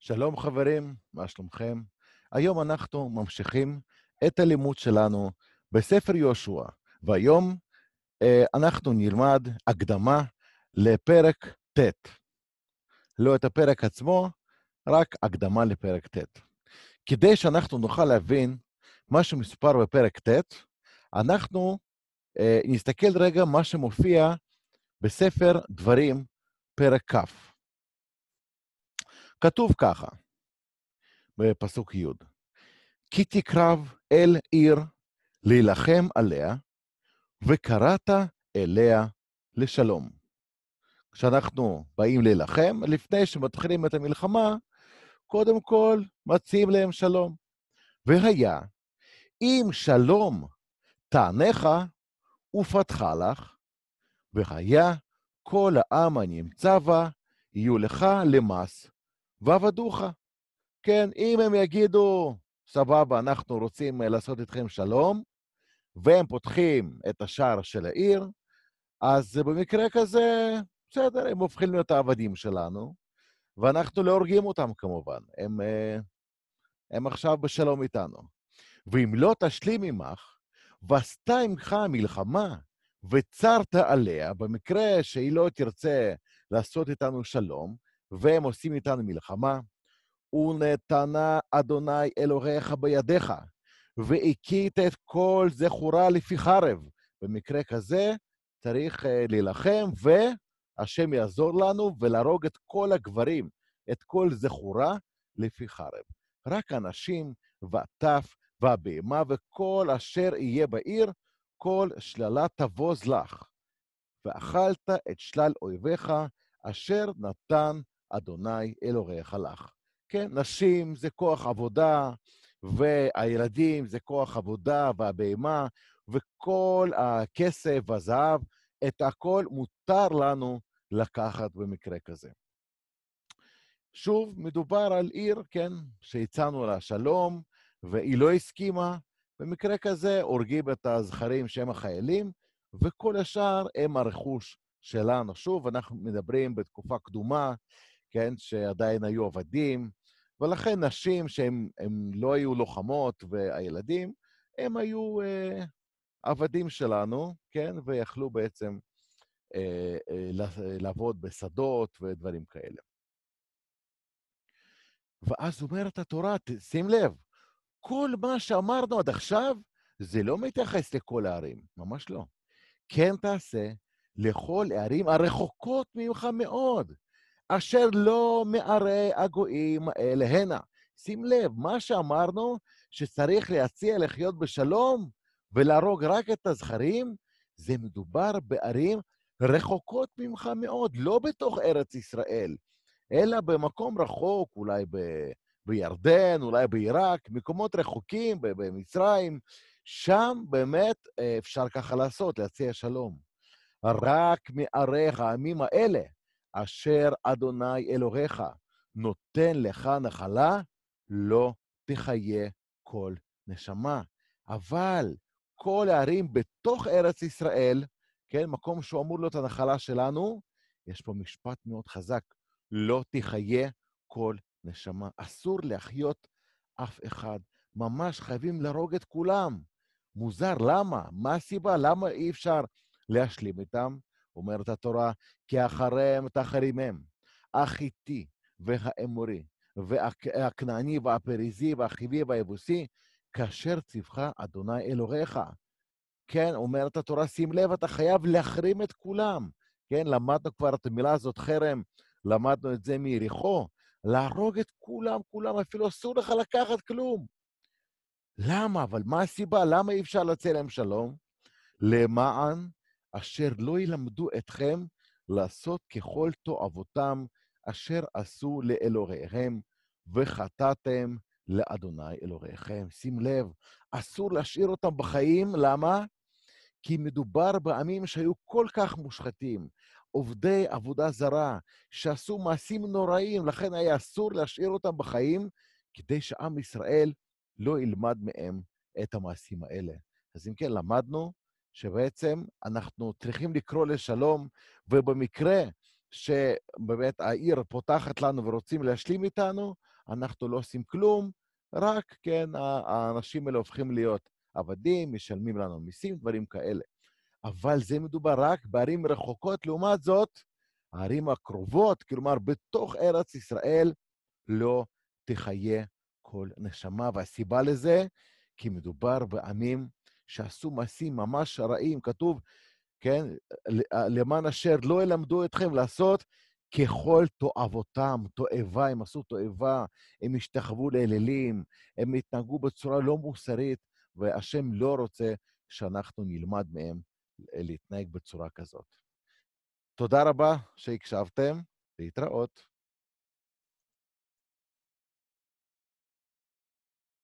שלום חברים, מה שלומכם? היום אנחנו ממשיכים את הלימוד שלנו בספר יהושע, והיום אה, אנחנו נלמד הקדמה לפרק ט'. לא את הפרק עצמו, רק הקדמה לפרק ט'. כדי שאנחנו נוכל להבין מה שמסופר בפרק ט', אנחנו אה, נסתכל רגע מה שמופיע בספר דברים, פרק כ'. כתוב ככה, בפסוק י', כי תקרב אל עיר להילחם עליה, וקראת אליה לשלום. כשאנחנו באים להילחם, לפני שמתחילים את המלחמה, קודם כל מציעים להם שלום. והיה, אם שלום תענך ופתחה לך, והיה כל העם הנמצא בה, יהיו לך למס ועבדוך. כן, אם הם יגידו, סבבה, אנחנו רוצים אה, לעשות איתכם שלום, והם פותחים את השער של העיר, אז במקרה כזה, בסדר, הם הופכים להיות העבדים שלנו, ואנחנו לא הורגים אותם כמובן, הם, אה, הם עכשיו בשלום איתנו. ואם לא תשלים עמך, ועשתה עמך מלחמה, וצרת עליה, במקרה שהיא לא תרצה לעשות איתנו שלום, והם עושים איתנו מלחמה. ונתנה אדוני אלוהיך בידיך, והכית את כל זכורה לפי חרב. במקרה כזה צריך אה, להילחם, והשם יעזור לנו ולהרוג את כל הגברים, את כל זכורה לפי חרב. רק הנשים והטף והבהמה וכל אשר יהיה בעיר, כל שללה תבוז לך. ואכלת את שלל אויביך, אשר נתן אדוני אלוהיך לך. כן, נשים זה כוח עבודה, והילדים זה כוח עבודה והבהמה, וכל הכסף והזהב, את הכל מותר לנו לקחת במקרה כזה. שוב, מדובר על עיר, כן, שהצענו לה שלום, והיא לא הסכימה. במקרה כזה הורגים את הזכרים שהם החיילים, וכל השאר הם הרכוש שלנו. שוב, אנחנו מדברים בתקופה קדומה, כן, שעדיין היו עבדים, ולכן נשים שהן לא היו לוחמות והילדים, הם היו אה, עבדים שלנו, כן, ויכלו בעצם אה, אה, לעבוד בשדות ודברים כאלה. ואז אומרת התורה, שים לב, כל מה שאמרנו עד עכשיו, זה לא מתייחס לכל הערים, ממש לא. כן תעשה לכל הערים הרחוקות ממך מאוד, אשר לא מערי הגויים האלה הנה. שים לב, מה שאמרנו, שצריך להציע לחיות בשלום ולהרוג רק את הזכרים, זה מדובר בערים רחוקות ממך מאוד, לא בתוך ארץ ישראל, אלא במקום רחוק, אולי ב... בירדן, אולי בעיראק, מקומות רחוקים, במצרים, שם באמת אה, אפשר ככה לעשות, להציע שלום. רק מערי העמים האלה, אשר אדוני אלוהיך נותן לך נחלה, לא תחיה כל נשמה. אבל כל הערים בתוך ארץ ישראל, כן, מקום שהוא אמור להיות הנחלה שלנו, יש פה משפט מאוד חזק, לא תחיה כל נשמה. אסור להחיות אף אחד. ממש חייבים להרוג את כולם. מוזר, למה? מה הסיבה? למה אי אפשר להשלים איתם? אומרת התורה, כי אחריהם תחרימם, החיטי והאמורי, והכנעני והפריזי והחיבי והיבוסי, כאשר ציווך אדוני אלוהיך. כן, אומרת התורה, שים לב, אתה חייב להחרים את כולם. כן, למדנו כבר את המילה הזאת, חרם, למדנו את זה מיריחו. להרוג את כולם, כולם, אפילו אסור לך לקחת כלום. למה? אבל מה הסיבה? למה אי אפשר להציע להם שלום? למען אשר לא ילמדו אתכם לעשות ככל תועבותם אשר עשו לאלוהיהם, וחטאתם לאדוני אלוהיכם. שים לב, אסור להשאיר אותם בחיים, למה? כי מדובר בעמים שהיו כל כך מושחתים, עובדי עבודה זרה, שעשו מעשים נוראים, לכן היה אסור להשאיר אותם בחיים, כדי שעם ישראל לא ילמד מהם את המעשים האלה. אז אם כן, למדנו שבעצם אנחנו צריכים לקרוא לשלום, ובמקרה שבאמת העיר פותחת לנו ורוצים להשלים איתנו, אנחנו לא עושים כלום, רק, כן, האנשים האלה הופכים להיות עבדים, משלמים לנו מיסים, דברים כאלה. אבל זה מדובר רק בערים רחוקות. לעומת זאת, הערים הקרובות, כלומר, בתוך ארץ ישראל, לא תחיה כל נשמה. והסיבה לזה, כי מדובר בעמים שעשו מעשים ממש רעים, כתוב, כן, אה, למען אשר לא ילמדו אתכם לעשות ככל תועבותם, תועבה, הם עשו תועבה, הם השתחוו לאלילים, הם התנהגו בצורה לא מוסרית, והשם לא רוצה שאנחנו נלמד מהם להתנהג בצורה כזאת. תודה רבה שהקשבתם, להתראות.